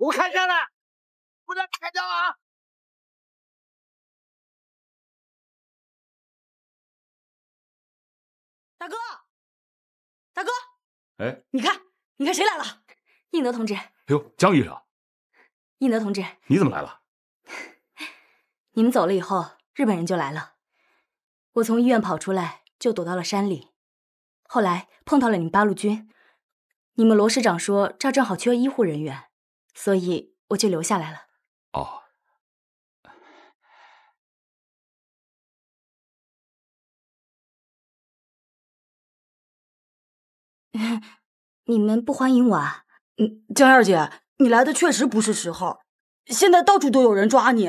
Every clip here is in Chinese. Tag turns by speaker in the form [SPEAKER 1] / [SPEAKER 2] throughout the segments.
[SPEAKER 1] 我开枪了，不能开枪啊！
[SPEAKER 2] 大哥，大哥，哎，你看，你看谁来了？应德同志。哎
[SPEAKER 3] 呦，江医生。应德同志，你怎么来了？
[SPEAKER 2] 你们走了以后，日本人就来了。我从医院跑出来，就躲到了山里。后来碰到了你们八路军，你们罗师长说这儿正好缺医护人员。所以我就留下来了。
[SPEAKER 4] 哦，
[SPEAKER 1] 你们不欢迎我啊？嗯，江燕姐，你来的确实不是时候。现在到处都有人抓你，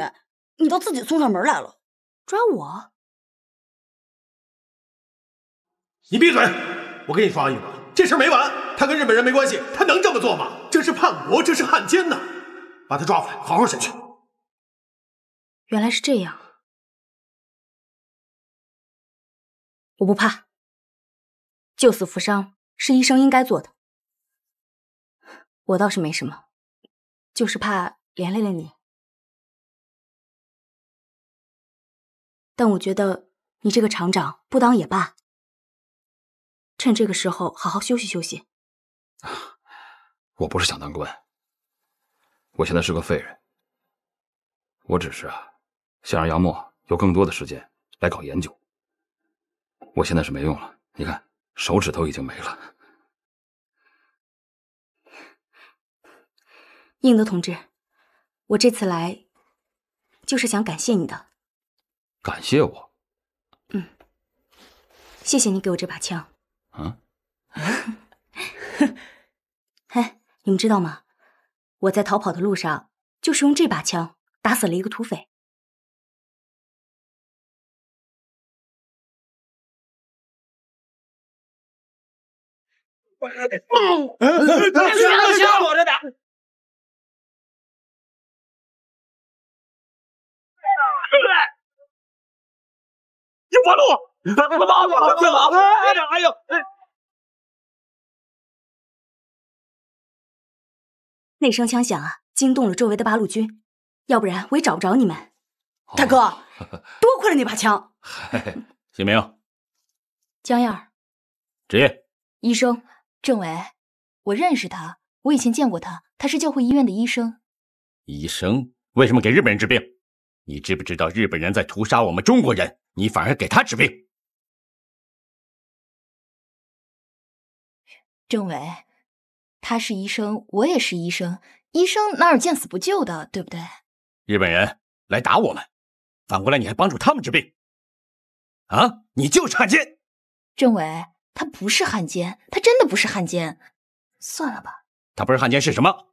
[SPEAKER 1] 你倒自己送上门来了。抓我？你闭嘴！我跟你说啊，你，这事没完。他跟日本人没关系，他能这么做吗？这是叛国，这是汉奸呢！把他抓回来，好好审讯。原来是这样，我不怕。救死扶伤是医生应该做的。我倒是没什么，就是怕连累了你。
[SPEAKER 2] 但我觉得你这个厂长不当也罢。趁这个时候好好休息休息。
[SPEAKER 3] 我不是想当官，我现在是个废人。我只是啊，想让杨默有更多的时间来搞研究。我现在是没用了，你看，手指头已经没了。
[SPEAKER 2] 宁德同志，我这次来就是想感谢你的，
[SPEAKER 3] 感谢我？
[SPEAKER 2] 嗯，谢谢你给我这把枪。啊。你们知道吗？我在逃跑的路上，就是用这把枪打死了一个土匪。
[SPEAKER 1] 妈！枪出来！路！哎呦！
[SPEAKER 2] 那声枪响啊，惊动了周围的八路军，要不然我也找不着你们。大哥，多亏了那把枪。
[SPEAKER 3] 哎，姓名？江燕，职业
[SPEAKER 2] 医生，政委，我认识他，我以前见过他，他是教会医院的医生。
[SPEAKER 3] 医生为什么给日本人治病？你知不知道日本人在屠杀我们中国人？你反而给他治病？
[SPEAKER 2] 政委。他是医生，我也是医生。医生哪有见死不救的，对不对？
[SPEAKER 3] 日本人来打我们，反过来你还帮助他们治病，啊？你就是汉奸！
[SPEAKER 2] 政委，他不是汉奸，他真的不是汉奸。算了吧，
[SPEAKER 3] 他不是汉奸是什么？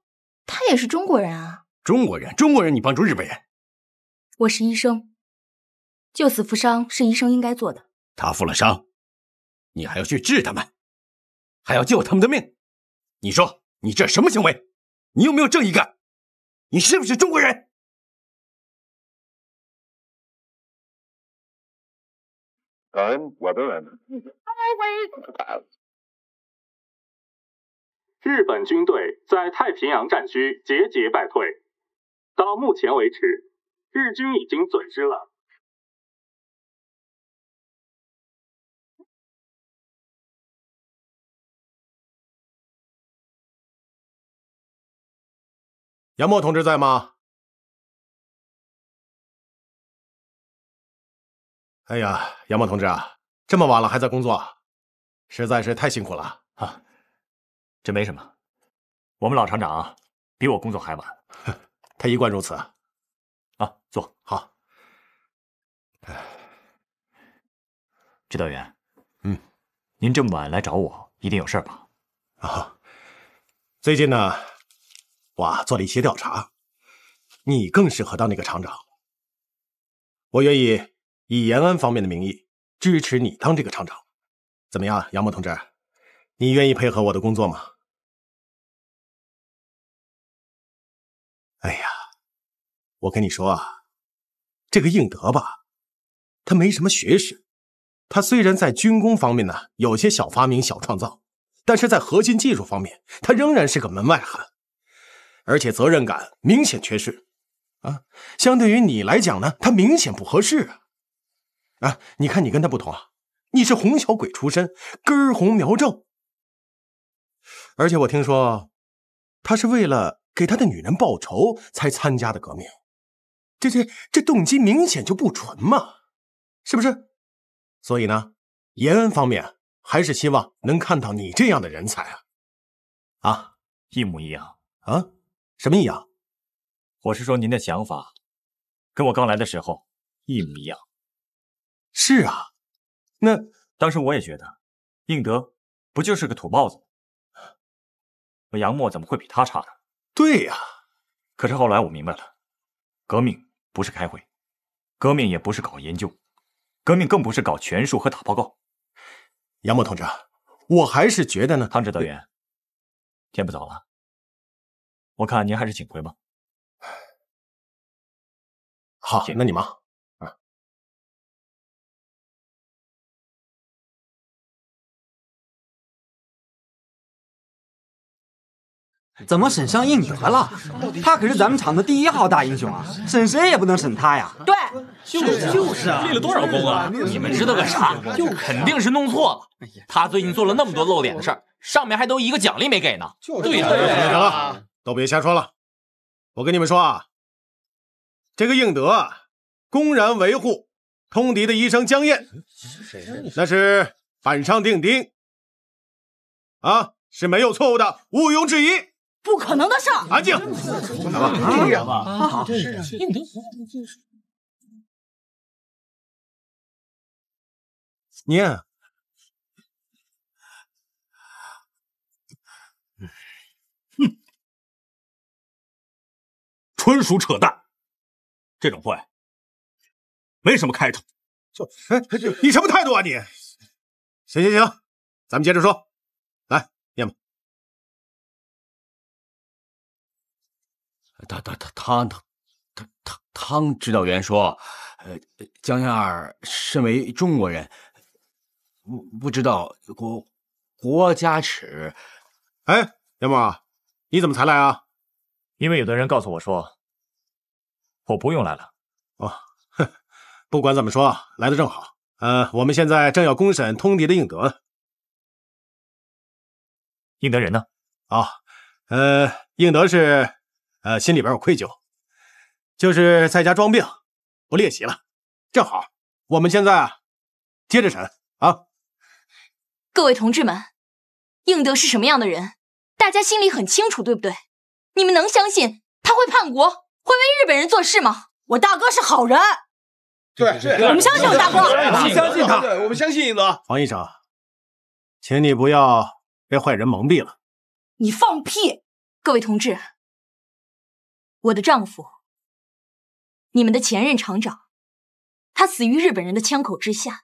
[SPEAKER 2] 他也是中国人啊！
[SPEAKER 3] 中国人，中国人，你帮助日本人？
[SPEAKER 2] 我是医生，救死扶伤是医生应该做的。
[SPEAKER 1] 他负了伤，你还要去治他们，还要救他们的命。你说你这什么行为？你有没有正义感？你是不是中国人？日本军队在太平洋战区节节败退，到目前为止，日军已经损失了。杨墨同志在吗？哎呀，杨墨同志啊，这么晚了还在工作，实在是太辛苦了啊！这没什么，我们老厂长
[SPEAKER 3] 比我工作还晚，他一贯如此啊。坐，好。指导员，嗯，您这么晚来找我，一定有事吧？啊，最近呢？
[SPEAKER 5] 我做了一些调查，你更适合当那个厂长。我愿意以延安方面的名义支持你当这个厂长，怎么样，
[SPEAKER 1] 杨某同志？你愿意配合我的工作吗？哎呀，我跟你说啊，这个
[SPEAKER 5] 应德吧，他没什么学识。他虽然在军工方面呢有些小发明、小创造，但是在核心技术方面，他仍然是个门外汉。而且责任感明显缺失，啊，相对于你来讲呢，他明显不合适啊，啊，你看你跟他不同啊，你是红小鬼出身，根红苗正。而且我听说，他是为了给他的女人报仇才参加的革命，这这这动机明显就不纯嘛，是不是？所以呢，延安方面还是希望能看到你这样的人才啊，啊，一模一样啊。
[SPEAKER 3] 什么一样？我是说您的想法跟我刚来的时候一模一样。是啊，那当时我也觉得，应德不就是个土包子吗？杨默怎么会比他差呢？对呀，可是后来我明白了，革命不是开会，革命也不是搞研究，革命更不是搞权术和打报告。杨默同志，我还是觉得呢。汤指导员，天不早了。
[SPEAKER 1] 我看您还是请回吧。好，那你忙。啊！怎么审上应
[SPEAKER 3] 德了？他可是咱们厂的第一号大英雄啊！审谁也不能审他呀。对，就是就是啊！立了多少功啊？你们知道个啥？肯定是弄错了。他最近做了那么多露脸的事儿，上面还都一个奖励没给呢。对呀、啊，了。
[SPEAKER 5] 都别瞎说了！我跟你们说啊，这个应德公然维护通敌的医生江燕，那是板上钉钉，啊是没有错误的，毋庸置疑，不可能的事。
[SPEAKER 4] 安静。这是啊，应德。您。
[SPEAKER 1] 纯属扯淡，这种会，没什么开头，就哎，你什么态度啊你？行行行，咱们接着说，来，燕木，他他他他他他汤指导员说，
[SPEAKER 5] 呃，江燕儿身为中国人，不不知道国国家耻。哎，燕木，你怎么才来啊？因为有的人告诉我说。
[SPEAKER 3] 我不用来了。哦，
[SPEAKER 5] 哼，不管怎么说，来的正好。呃，我们现在正要公审通敌的应德呢。应德人呢？啊，呃，应德是呃心里边有愧疚，就是在家装病，不练习了。正好，我们现在啊接着审啊。
[SPEAKER 2] 各位同志们，应德是什么样的人，大家心里很清楚，对不对？你们能相信他会叛国？会为日本人做事吗？我大哥是好人，
[SPEAKER 5] 对，我们相信我大哥，我们相信他，我们相信应德。黄医生，请你不要被坏人蒙蔽了。
[SPEAKER 2] 你放屁！各位同志，我的丈夫，你们的前任厂长，他死于日本人的枪口之下。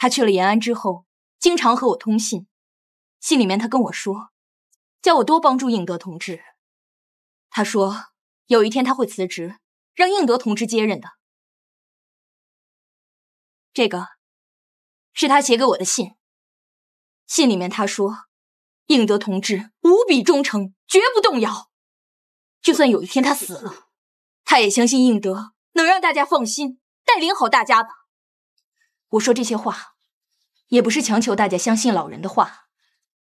[SPEAKER 2] 他去了延安之后，经常和我通信，信里面他跟我说，叫我多帮助应德同志。他说。有一天他会辞职，让应德同志接任的。
[SPEAKER 1] 这个，是他写给我的信，
[SPEAKER 2] 信里面他说，应德同志无比忠诚，绝不动摇，就算有一天他死了，他也相信应德能让大家放心，带领好大家吧。我说这些话，也不是强求大家相信老人的话，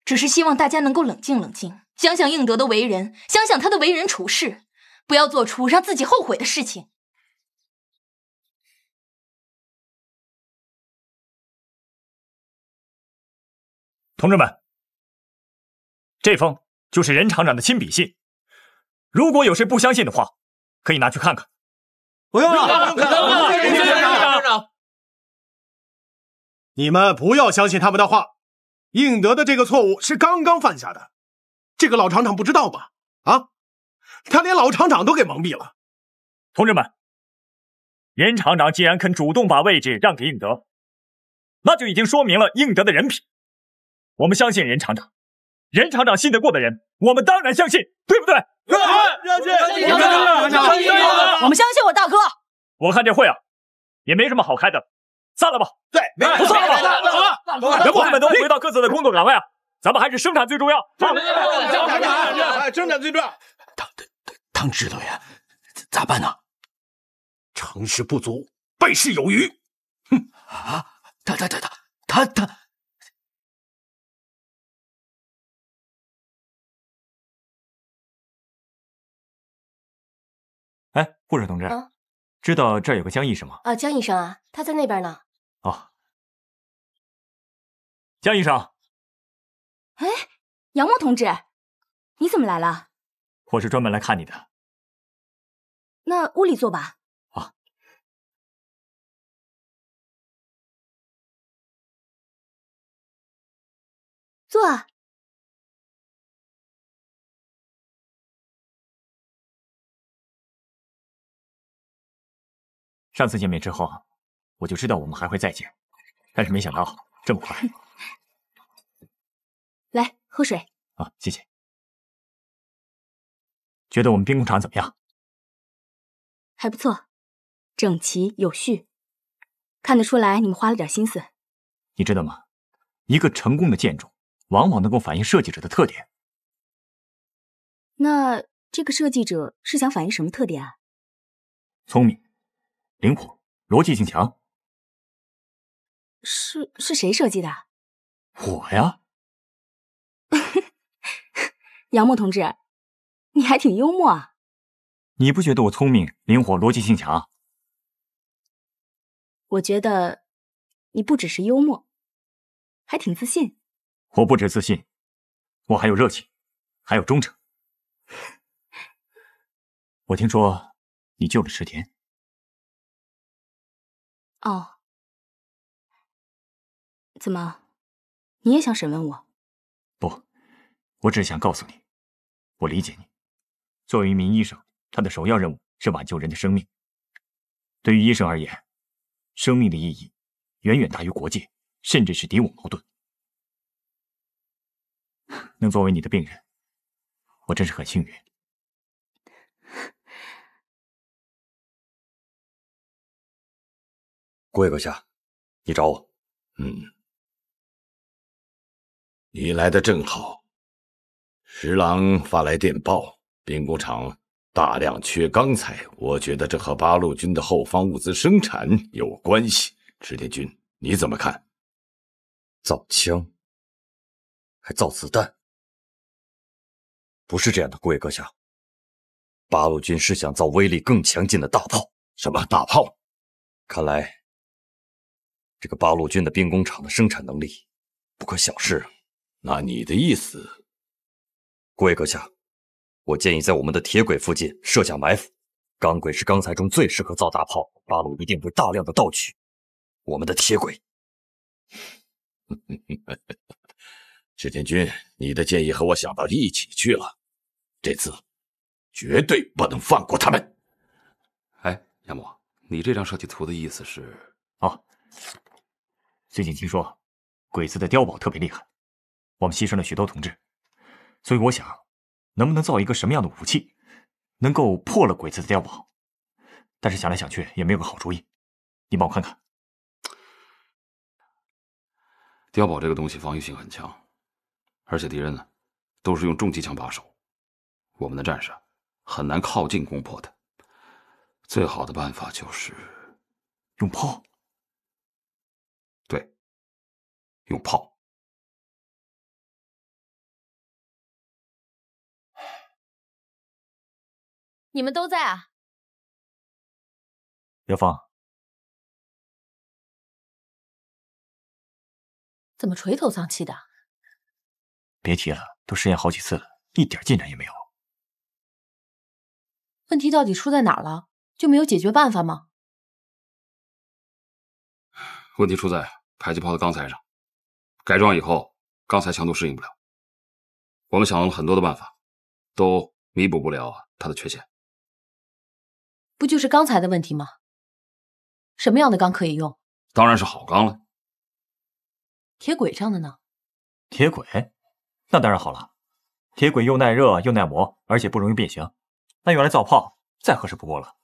[SPEAKER 2] 只是希望大家能够冷静冷静，想想应德的为人，想想他的为人处事。不要做出让自己后悔的事情，
[SPEAKER 3] 同志们。这封就是任厂长的亲笔信。如果有谁不相信的话，可以拿去看看。不用了，不用了。任
[SPEAKER 1] 厂长，
[SPEAKER 3] 你们不要相信他们的话。
[SPEAKER 5] 应得的这个错误是刚刚犯下的，这个老厂长不知道吧？啊？
[SPEAKER 3] 他连老厂长都给蒙蔽了，同志们，任厂长既然肯主动把位置让给应德，那就已经说明了应德的人品。我们相信任厂长，任厂长信得过的人，我们当然相信，对不对？
[SPEAKER 2] 相信相信我们相信我大哥。
[SPEAKER 3] 我看这会啊，也没什么好开的散了吧。对，不错，散了，吧。各部们都回到各自的工作岗位，啊，咱们还是生产最重要，生产，
[SPEAKER 4] 生产，生产最重
[SPEAKER 3] 要。
[SPEAKER 5] 指导员，咋办呢？成事不足，
[SPEAKER 1] 败事有余。
[SPEAKER 4] 哼！啊，他他他他他他！
[SPEAKER 1] 哎，护士同志，知道这儿有个江医生吗？啊，江医生啊，他在那边呢。哦，江医生。哎，杨墨同志，你怎么来了？我是专门来看你的。那屋里坐吧。啊，坐。上次见面之后，我就知道我们还会再见，但是没想到这么快。
[SPEAKER 2] 来喝水。
[SPEAKER 1] 啊，谢谢。
[SPEAKER 3] 觉得我们兵工厂怎么样？
[SPEAKER 2] 还不错，整齐有序，看得出来你们花了点心思。
[SPEAKER 3] 你知道吗？一个成功的建筑往往能够反映设计者的特点。
[SPEAKER 2] 那这个设计者是想反映什么特点啊？
[SPEAKER 3] 聪明、灵活、
[SPEAKER 1] 逻辑性强。
[SPEAKER 2] 是是谁设计的？
[SPEAKER 1] 我
[SPEAKER 3] 呀。
[SPEAKER 2] 杨墨同志，你还挺幽默啊。
[SPEAKER 3] 你不觉得我聪明、灵活、逻辑性强？
[SPEAKER 2] 我觉得你不只是幽默，还挺自信。
[SPEAKER 3] 我不止自信，我还有热情，还有忠诚。
[SPEAKER 1] 我听说你救了池田。哦，怎么，你也想
[SPEAKER 3] 审问我？不，我只是想告诉你，我理解你。作为一名医生。他的首要任务是挽救人的生命。对于医生而言，生命的意义远远大于国界，甚至是敌我矛盾。能作为你的病人，我真是很幸运。
[SPEAKER 1] 谷野阁下，你找我。嗯，你来的正好。十郎发来电报，兵
[SPEAKER 5] 工
[SPEAKER 3] 厂。大量缺钢材，我觉得这和八路军的后方物资生产有关系。池田君，你怎么看？造枪，
[SPEAKER 1] 还造子弹，不是这样的，顾阁下。
[SPEAKER 3] 八路军是想造威力更强劲的大炮。什么大炮？看来这个八路军的兵工厂的生产能力不可小视。那你的意思，顾阁下？我建议在我们的铁轨附近设下埋伏。钢轨是钢材中最适合造大炮，八路一定会大量的盗取我们的铁轨。石天军，你的建议和我想到一起去了。这次绝对不能放过他们。哎，杨某，你这张设计图的意思是？啊，最近听说鬼子的碉堡特别厉害，我们牺牲了许多同志，所以我想。能不能造一个什么样的武器，能够破了鬼子的碉堡？但是想来想去也没有个好主意。你帮我看看，碉堡这个东西防御性很强，而且敌人呢，都是用重机枪把守，我们的战士很难靠近攻破的。最好的办法就是
[SPEAKER 4] 用炮。对，用炮。
[SPEAKER 1] 你们都在啊，药芳，怎么垂头丧气的？别提了，都试验好几次了，一点进展也没有。
[SPEAKER 2] 问题到底出在哪儿了？就没有解决办法吗？
[SPEAKER 3] 问题出在迫击炮的钢材上，改装以后钢材强度适应不了。我们想了很多的办法，都弥补不了
[SPEAKER 1] 它的缺陷。
[SPEAKER 2] 不就是刚才的问题吗？什么样的钢可以用？
[SPEAKER 3] 当然是好钢了。
[SPEAKER 2] 铁轨上的呢？
[SPEAKER 3] 铁轨？那当然好了。铁轨又耐热又耐磨，而且不容易变形。那用来造炮再合适不过了。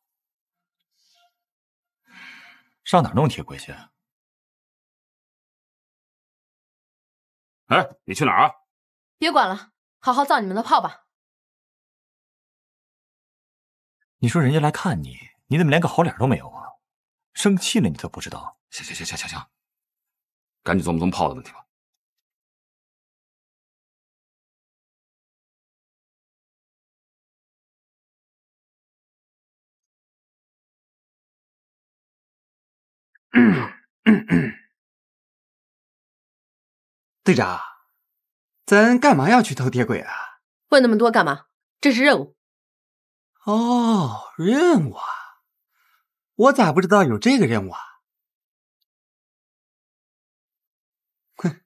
[SPEAKER 1] 上哪弄铁轨去？哎，你去哪儿啊？
[SPEAKER 2] 别管了，好好造你们的炮吧。
[SPEAKER 3] 你说人家来看你，你怎么连个好脸都没有啊？生气了你都不知道？行行行行行行，赶紧琢磨琢磨炮的问题吧。
[SPEAKER 1] 队长，
[SPEAKER 3] 咱干嘛要去偷铁轨啊？
[SPEAKER 2] 问那么多干嘛？这是任务。
[SPEAKER 3] 哦，任务啊，我咋不知道有这个任务啊？哼，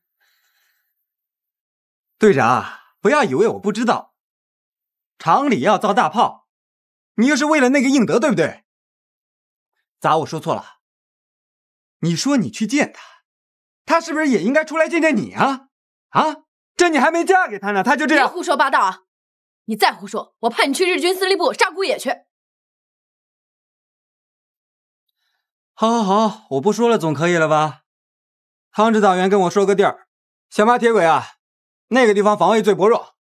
[SPEAKER 3] 队长，不要以为我不知道，厂里要造大炮，你又是为了那个应德，对不对？咋，我说错了？你说你去见他，他是不是也应该出来见见你啊？啊，这你还没嫁给他呢，他就这样？别胡说八道啊！
[SPEAKER 2] 你再胡说，我派你去日
[SPEAKER 1] 军司令部杀姑野去。好，好，好，我不说了，总可以了吧？汤指导员跟我说个地儿，小马铁轨啊，那个地方防卫最薄弱。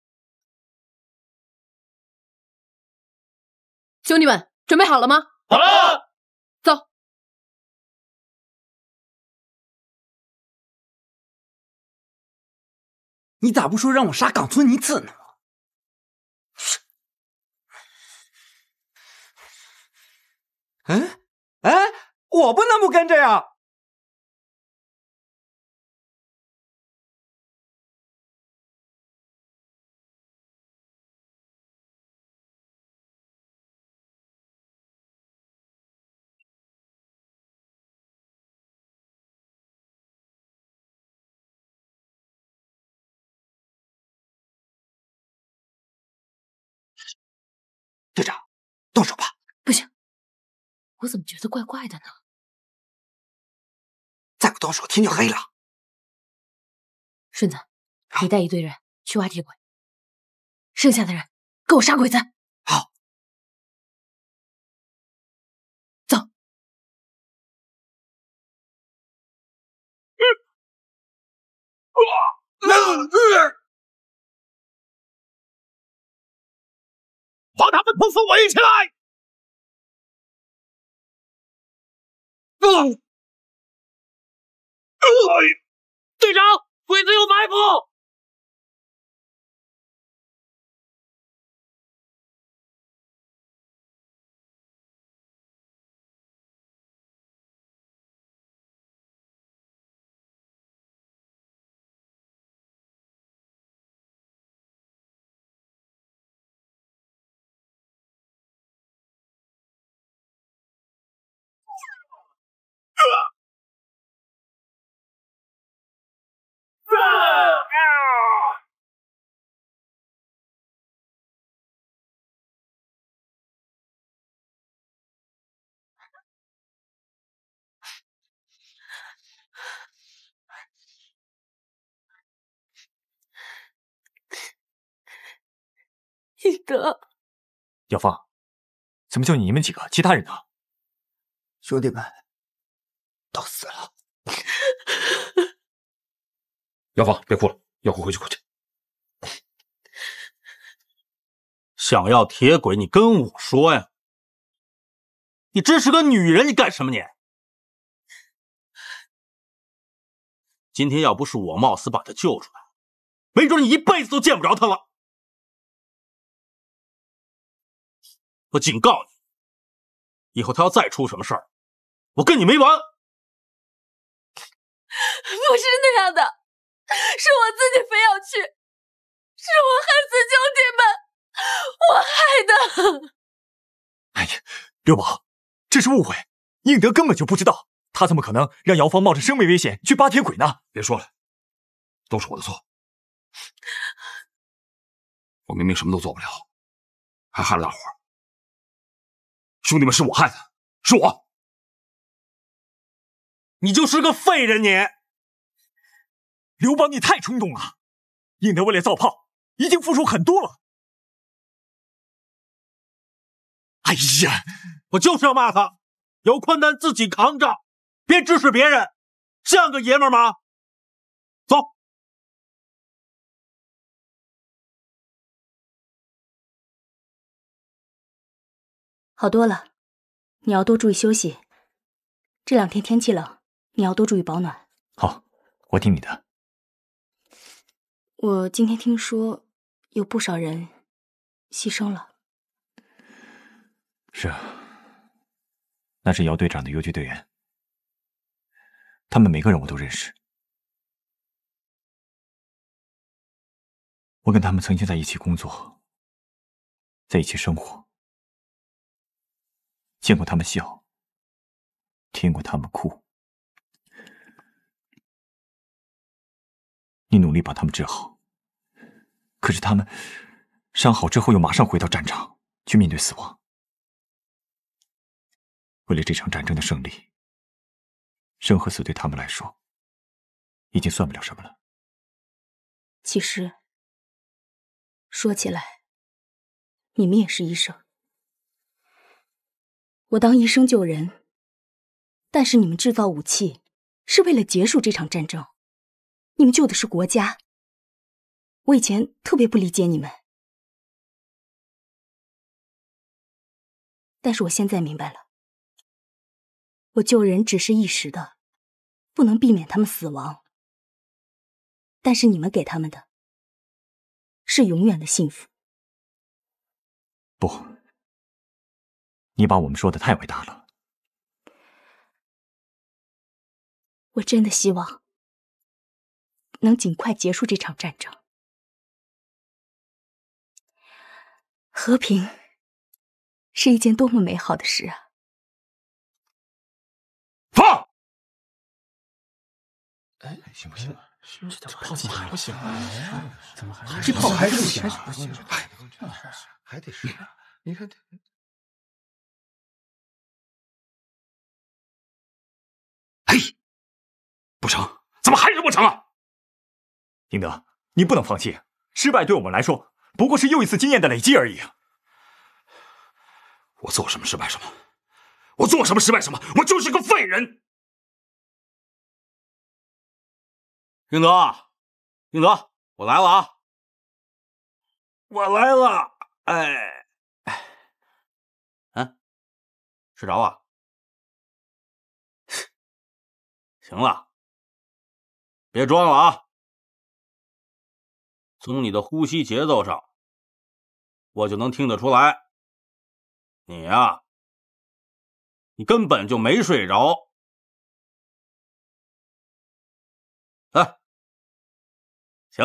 [SPEAKER 1] 兄弟们，准备好了吗？好了，走。你咋不说让我杀冈村宁次呢？哎哎，我不能不跟着呀！队长，动手吧！不行。我怎么觉得怪怪的呢？再不动手，天就黑了。顺子，你带一队人去挖铁轨，剩下的人跟我杀鬼子。好，走。嗯，啊，把他们统统围起来。队长，鬼子有埋伏！一得，
[SPEAKER 3] 耀芳，怎么就你们几个？其他人呢？兄弟们
[SPEAKER 4] 都死了。
[SPEAKER 3] 耀芳，别哭了，要哭回去哭去。想要铁轨，你跟我说呀。你支持个女人，你干什么你？
[SPEAKER 1] 今天要不是我冒死把她救出来，没准你一辈子都见不着她了。我警告你，以后他要再出什么事儿，我跟你没完。不是那样的，是我自己非要去，是我害死兄弟们，我
[SPEAKER 3] 害的。哎呀，刘宝，这是误会，应德根本就不知道，他怎么可能让姚芳冒着生命危险去扒铁轨呢？别说了，都是我的错，
[SPEAKER 1] 我明明什么都做不了，还害了大伙儿。兄弟们是我害的，是我。你就是个废人，你！刘邦，你太冲动了，应德为了造炮已经付出很多了。哎呀，我就是要骂他，有困难自己扛着，别指使别人，像个爷们吗？走。
[SPEAKER 2] 好多了，你要多注意休息。这两天天气冷，你要多注意保暖。好，我听你的。我今天听说有不少人牺牲了。
[SPEAKER 3] 是啊，那是姚队长的游击队员，他们每个人我都认识。
[SPEAKER 1] 我跟他们曾经在一起工作，在一起生活。见过他们笑，听过他们哭，你努力把他们治
[SPEAKER 3] 好，可是他们伤好之后又马上回到战场去面对死亡。为了这场战争的胜利，
[SPEAKER 4] 生和死对他们来说已经算不了什么了。
[SPEAKER 1] 其实，说起来，你们也是医生。
[SPEAKER 2] 我当医生救人，但是你们制造武器是为了结束这场战争，你们救的是国家。
[SPEAKER 1] 我以前特别不理解你们，但是我现在明白了。我救人只是一时的，不能避免他们死亡，但是你们给他们的，是永远的幸福。不。你把我们说的太伟大了，我真的希望能尽快结束这场战争。和平是一件多么美好的事啊！
[SPEAKER 4] 放，哎，行不行？这炮还响，怎么还这炮还是不响？哎，还得是，你看这。
[SPEAKER 3] 不成，怎么还是不成啊？英德，你不能放弃。失败对我们来说，不过是又一次经验的累积而已。我做什么失败什么，我做什么失败什么，我就是个废人。
[SPEAKER 1] 英德，英德，我来了啊！我来了，哎哎，嗯，睡着啊？行了。别装了啊！从你的呼吸节奏上，我就能听得出来，你呀，你根本就没睡着。来，行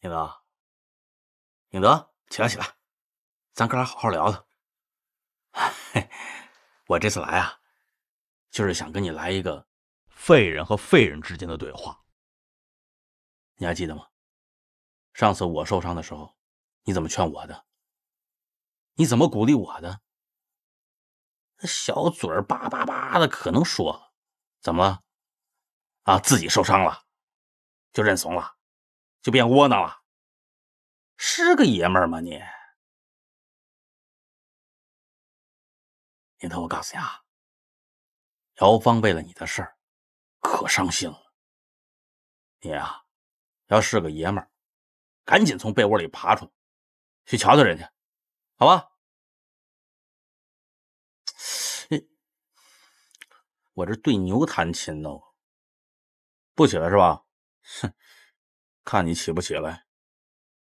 [SPEAKER 1] 宁影德，影德，起来起来，咱哥俩好好聊聊。我这次
[SPEAKER 3] 来啊，就是想跟你来一个。废人和废人之间的对话，你还记得吗？上次我受伤的时候，你怎么劝我的？你怎么鼓励我的？那小嘴叭叭叭的，可能说怎么了？啊，自己受伤了，就认怂了，就变窝囊了，是个爷们儿吗
[SPEAKER 1] 你？林涛，我告诉你啊，姚芳为了你的事儿。可伤心了！你啊，要是个爷们儿，赶紧从被窝里爬出来，去瞧瞧人家，好吧？
[SPEAKER 3] 我这对牛弹琴呢，不起来是吧？哼，看你起不起来！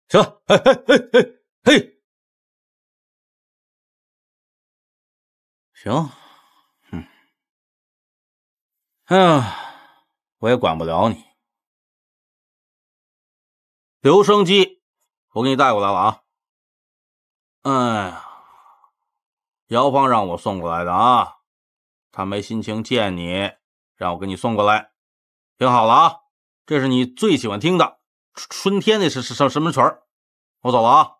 [SPEAKER 3] 行，嘿嘿嘿
[SPEAKER 1] 嘿，行。哎，我也管不了你。留声机，我给你带过来了啊。哎呀，姚芳让我送过来的啊，
[SPEAKER 5] 她没心情见你，让我给你送过来。听好了啊，
[SPEAKER 1] 这是你最喜欢听的《春春天》那是什什么曲儿？我走了啊。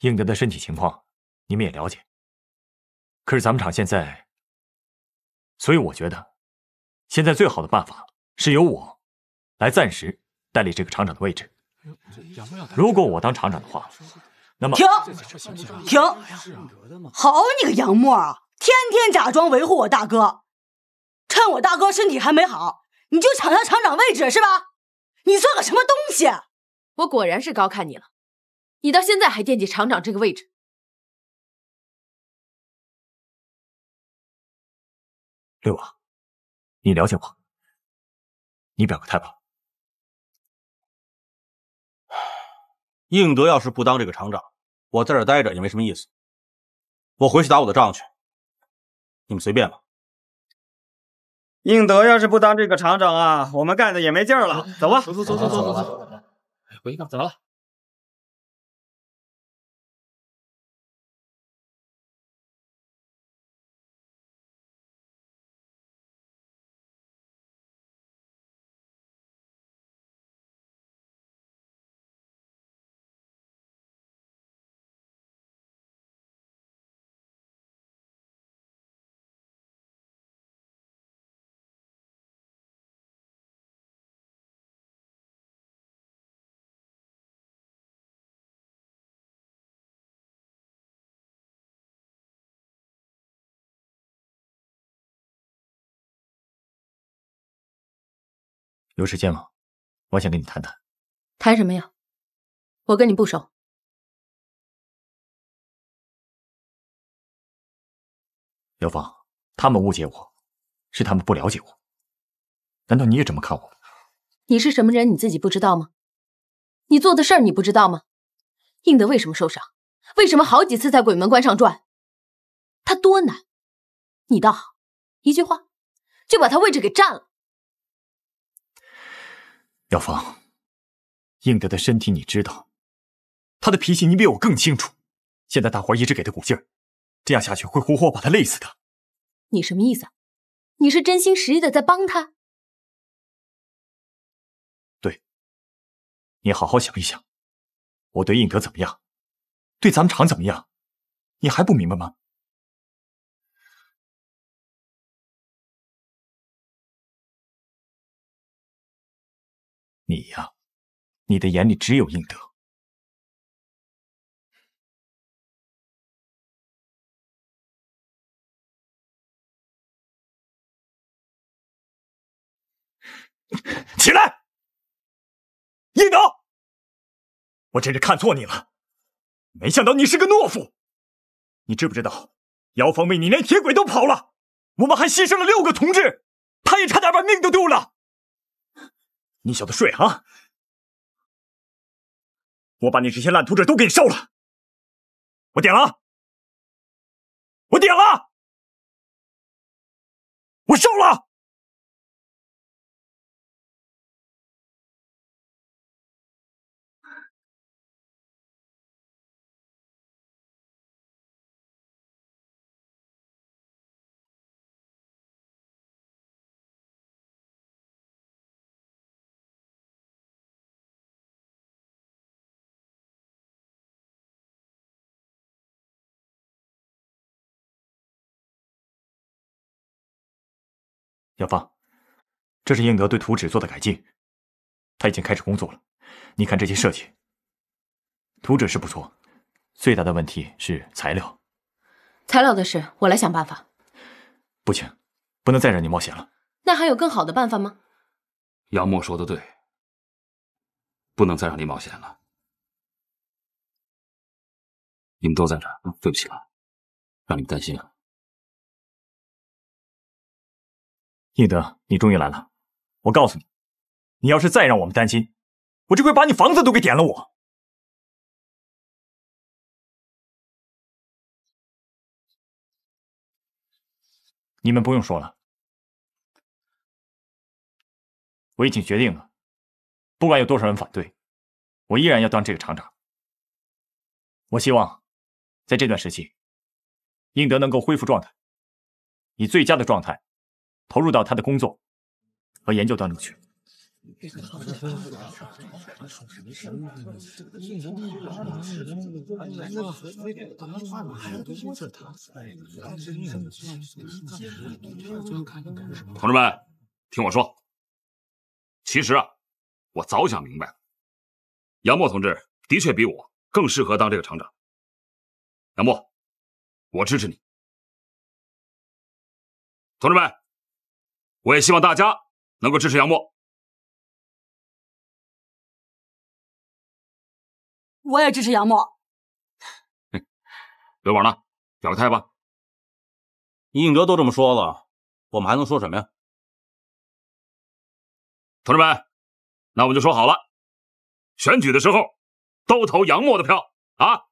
[SPEAKER 1] 应
[SPEAKER 3] 德的身体情况，你们也了解。可是咱们厂现在，所以我觉得，现在最好的办法是由我来暂时代理这个厂长的位置。如果我当厂长的话，
[SPEAKER 2] 那么停停，好你个杨默啊，天天假装维护我大哥，趁我大哥身体还没好，你就抢他厂长位置是吧？你算个什么东西？我果然是高看你了。你到现在还惦记厂长
[SPEAKER 1] 这个位置？六王，你了解我，你表个态吧。应德要是不当这个厂长，我在
[SPEAKER 3] 这待着也没什么意思。我回去打我的仗去，你们随便吧。
[SPEAKER 1] 应德要是不当这个厂长啊，我们干的也没劲儿了。走吧，走走走走走走走。哎，回去吧，走了。有时间吗？我想跟你谈谈。谈什么呀？我跟你不熟。姚芳，他们误解我，
[SPEAKER 3] 是他们不了解我。难道你也这么看我？
[SPEAKER 2] 你是什么人，你自己不知道吗？你做的事儿，你不知道吗？应得为什么受伤？为什么好几次在鬼门关上转？他多难，你倒好，一句话就把他位置给占了。
[SPEAKER 3] 妙芳，应德的身体你知道，他的脾气你比我更清楚。现在大伙一直给他鼓劲儿，这样下去会活活把他累死的。你什么意思？
[SPEAKER 1] 你是真心实意的在帮他？对，你好好想一想，我对应德怎么样，对咱们厂怎么样，你还不明白吗？你呀，你的眼里只有应德。起来，应德，我真是看错你了，没想到你
[SPEAKER 3] 是个懦夫。你知不知道，姚方为你连铁轨都跑了，我们还牺牲了六个同志，他也差点把命都丢了。你小子睡
[SPEAKER 1] 啊！我把你这些烂图纸都给你烧了！我点了我点了！我烧了！
[SPEAKER 3] 耀芳，这是应德对图纸做的改进，他已经开始工作了。你看这些设计，图纸是不错，最大的问题是材料。
[SPEAKER 2] 材料的事我来想办法。
[SPEAKER 3] 不行，不能再让你冒险了。
[SPEAKER 2] 那还有更好的办法吗？
[SPEAKER 3] 杨墨说的对，不能再让你冒险了。
[SPEAKER 1] 你们都在这，对不起了，让你们担心了。应德，你终于来了！我告诉你，你要是再让我们担心，我就会把你房子都给点了！我，你们不用说了，我已经决定了，
[SPEAKER 3] 不管有多少人反对，我依然要当这个厂长。我希望，在这段时期，应德能够恢复状态，以最佳的状态。投入到他的工作和研究当中去。同志们，听我说，其实啊，我早想明白了，杨墨同志的确比我更适合当这个厂长。
[SPEAKER 1] 杨墨，我支持你。同志们。我也希望大家能够支持杨墨。我也支持杨墨。刘宝呢？表个态吧。应景哲都这么说了，我们还能说什么呀？同志们，那我们就说好了，选举的时候都投杨墨的票啊！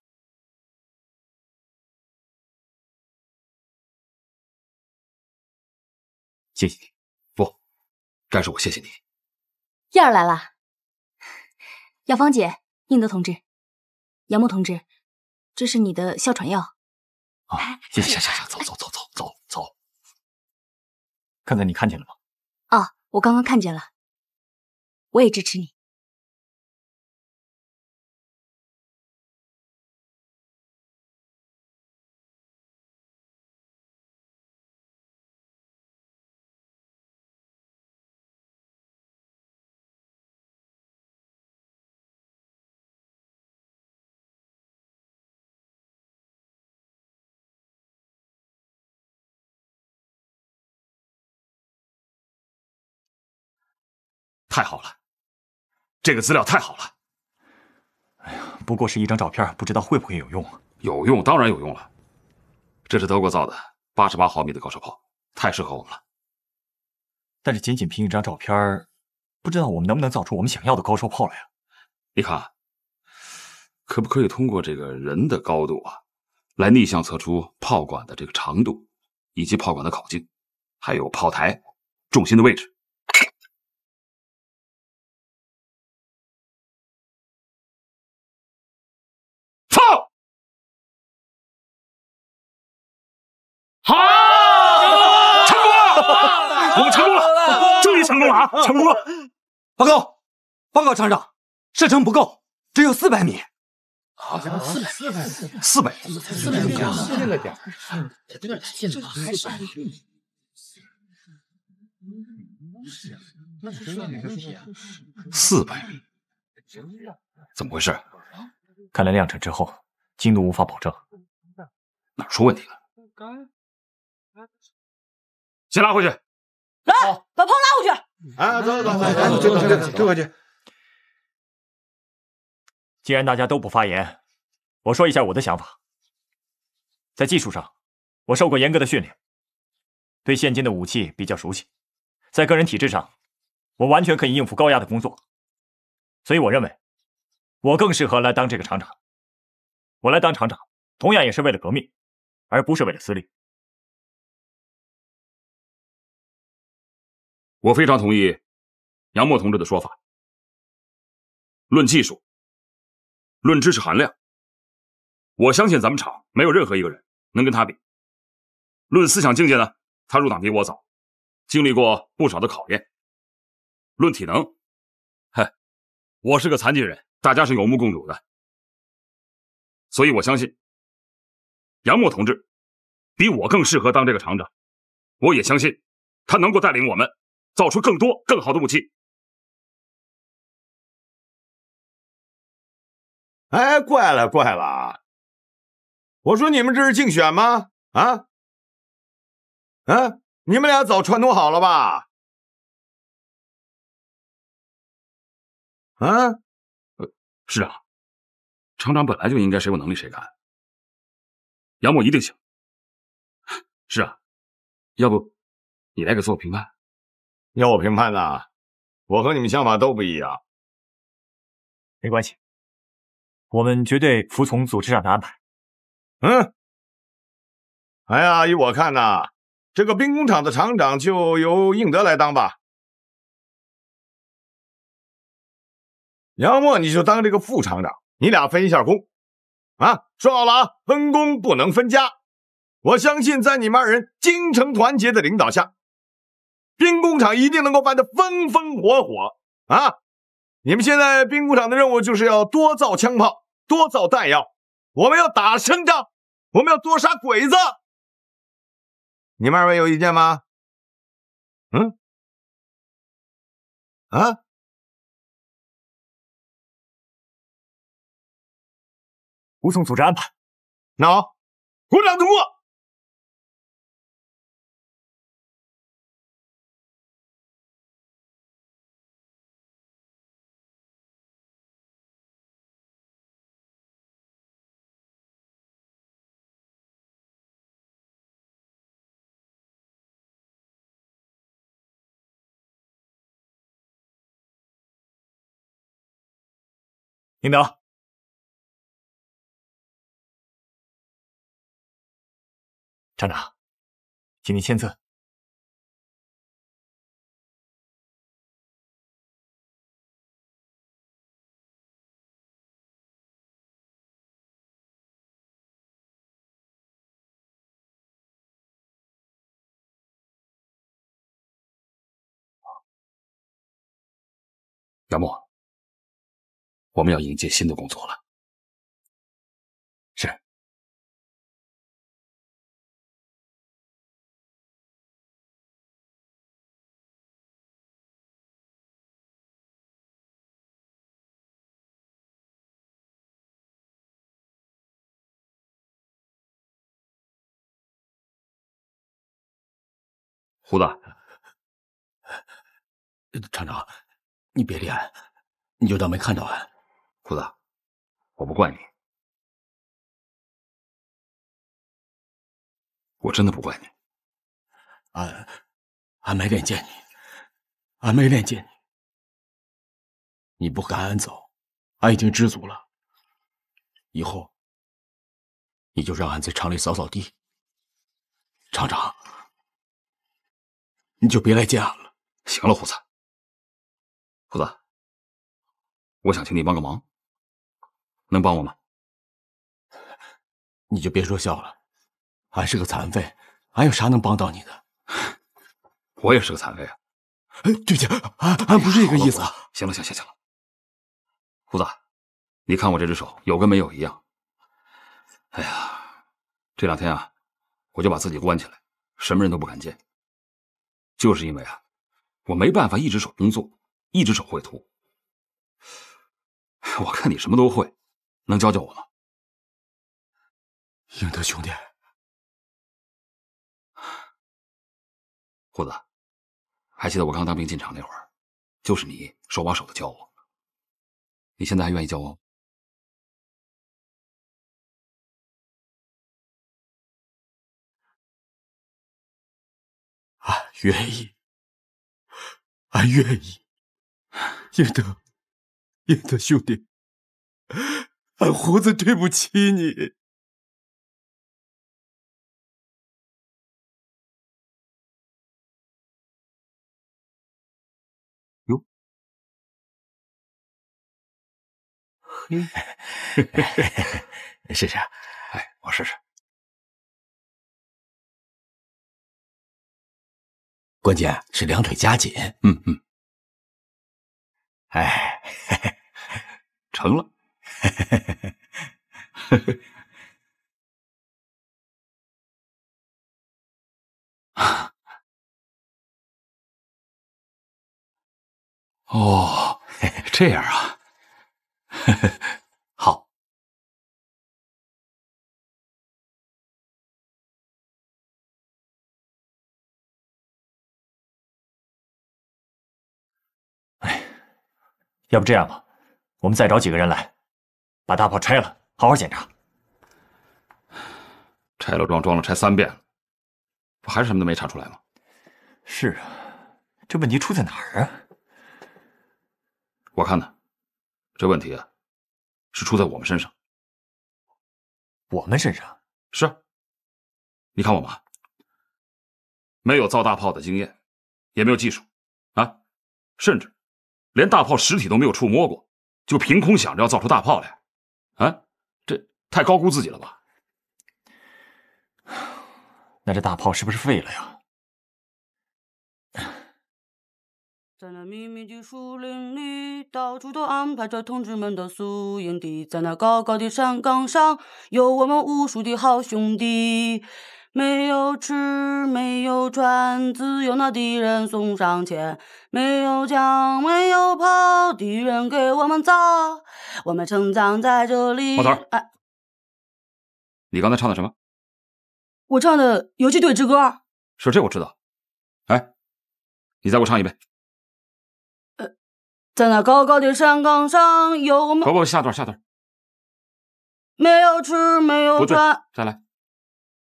[SPEAKER 4] 谢谢。但是，我谢谢你。
[SPEAKER 2] 燕儿来了，药芳姐，宁德同志，杨木同志，这是你的哮喘药。
[SPEAKER 4] 啊，行行行行，走走走走走走，刚才你看见了吗？
[SPEAKER 2] 哦，我刚刚看见了，我也支持你。
[SPEAKER 1] 太好了，
[SPEAKER 3] 这个资料太好了。哎呀，不过是一张照片，不知道会不会有用。有用，当然有用了。这是德国造的八十八毫米的高射炮，太适合我们了。但是仅仅凭一张照片，不知道我们能不能造出我们想要的高射炮来啊？你看，可不可以通过这个人的高度啊，来逆向测出炮管的这个长度，以及炮管的口径，还有炮台重心的位置。成功了！报告，报告厂长，射程不够，只有四百米。
[SPEAKER 4] 像四百，四百，四百，四百米啊！近了点儿，有点太近了。
[SPEAKER 3] 四百米，怎么回事？看来量产之后精度无法保证。哪出问题了？先拉回去，来，
[SPEAKER 1] 把炮拉回去。啊，走走走，走走走，走走走，
[SPEAKER 4] 走回去。
[SPEAKER 3] 既然大家都不发言，我说一下我的想法。在技术上，我受过严格的训练，对现今的武器比较熟悉。在个人体质上，我完全可以应付高压的工作。所以我认为，我更适合来当这个厂长。我来当厂长，
[SPEAKER 1] 同样也是为了革命，而不是为了私利。我非常同意杨墨同志的说法。论技术、论知识含量，我相信咱们厂没有任何一个人能跟他比。论思想境界呢，他入党比我早，经历过不少的考验。论体能，嗨，我是个残疾人，大家是有目共睹的。所以，我相信杨墨同志比我更适合当这个厂长。我也相信他能够带领我们。造出更多更好的武器。哎，怪了怪了，我说你们这是竞选吗？啊？嗯，你们俩早串通好了吧？呃，是长，厂长本来就应该谁有能力谁干，杨某一定行。是啊，要不你来给做个评判？要我评判呢？我和你们想法都不一样，没关系，我们绝对服从组织上的安排。嗯，哎呀，依我看呢，这个兵工厂的厂长就由应德来当吧。杨默，你就当这个副厂长，你俩分一下工。啊，说好了啊，
[SPEAKER 5] 分工不能分家。我相信在你们二人精诚团结的领导下。兵工厂一定能够办得风风火火啊！你们现在兵工厂的任务就是要多造枪炮，多造弹药。我们要打胜
[SPEAKER 1] 仗，我们要多杀鬼子。
[SPEAKER 3] 你们二位有意见吗？
[SPEAKER 1] 嗯？啊？服从组织安排。那好，鼓掌通过。您等，厂长，请您签字。杨墨。我们要迎接新的工作了，是。
[SPEAKER 4] 胡子，厂长，你别脸，你就当没看到俺。胡子，我不怪你，
[SPEAKER 1] 我真的不怪你。俺俺没脸见你，俺没脸见你。你不赶俺走，俺已经知足了。以后你就让俺在厂里扫扫地。厂长，你就别来见俺了。行了，胡子。胡子，
[SPEAKER 3] 我想请你帮个忙。能帮我吗？你就别说笑了，俺是个残废，俺有啥能帮到你的？我也是个残废啊！
[SPEAKER 4] 哎，对不起，俺不是这个意思。
[SPEAKER 3] 行了行行行了，胡子，你看我这只手有跟没有一样。哎呀，这两天啊，我就把自己关起来，什么人都不敢见，就是因为啊，我没办法一只手工作，一只手绘图。我看你什么都会。能教教我吗，
[SPEAKER 1] 英德兄弟？虎子，还记得我刚当兵进厂那会儿，就是你手把手的教我。你现在还愿意教我？俺愿意，俺愿意，英德，英德兄弟。白胡子，对不起你。哟，嘿，试 试，哎，我试试。
[SPEAKER 4] 关键是两腿夹紧。嗯嗯。哎，成了。呵呵呵
[SPEAKER 1] 呵，哦，这样啊，好。哎，要不这样吧，
[SPEAKER 3] 我们再找几个人来。把大炮拆了，好好检查。拆了装，装了拆，三遍了，不还是什么都没查出来吗？是啊，这问题出在哪儿啊？我看呢，这问题啊，是出在我们身上。我们身
[SPEAKER 1] 上？是你看我们，
[SPEAKER 3] 没有造大炮的经验，也没有技术，啊，甚至连大炮实体都没有触摸过，就凭空想着要造出大炮来。哎，这太高估自己了吧？那这大炮是不是废了呀？
[SPEAKER 2] 在那秘密的树林里，到处都安排着同志们的宿营地。在那高高的山岗上，有我们无数的好兄弟。没有吃，没有穿，自有那敌人送上前；没有枪，没有炮，敌人给我们造。我们成长在这里。毛头哎，
[SPEAKER 3] 你刚才唱的什么？
[SPEAKER 2] 我唱的《游击队之歌》。
[SPEAKER 3] 是这我知道。哎，你再给我唱一遍。
[SPEAKER 1] 呃，在那高高的山岗上，有我们。不
[SPEAKER 3] 不，下段下段。
[SPEAKER 1] 没有吃，没有穿，再来。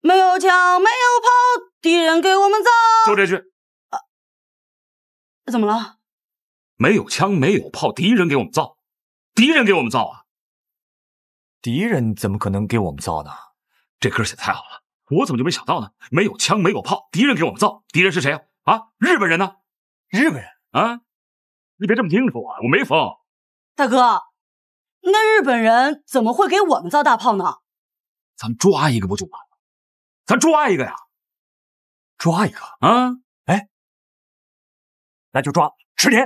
[SPEAKER 1] 没有枪，没有炮，敌人给我们造，
[SPEAKER 3] 就这句。啊，怎么了？没有枪，没有炮，敌人给我们造，敌人给我们造啊！敌人怎么可能给我们造呢？这歌写太好了，我怎么就没想到呢？没有枪，没有炮，敌人给我们造，敌人是谁啊？啊，日本人呢？日本人啊！你别这么清楚啊！我没疯。
[SPEAKER 2] 大哥，那日本人怎么会给我们造大炮呢？
[SPEAKER 3] 咱们
[SPEAKER 1] 抓一个不就完了？咱抓一个呀，抓一个啊！哎，那就抓池田。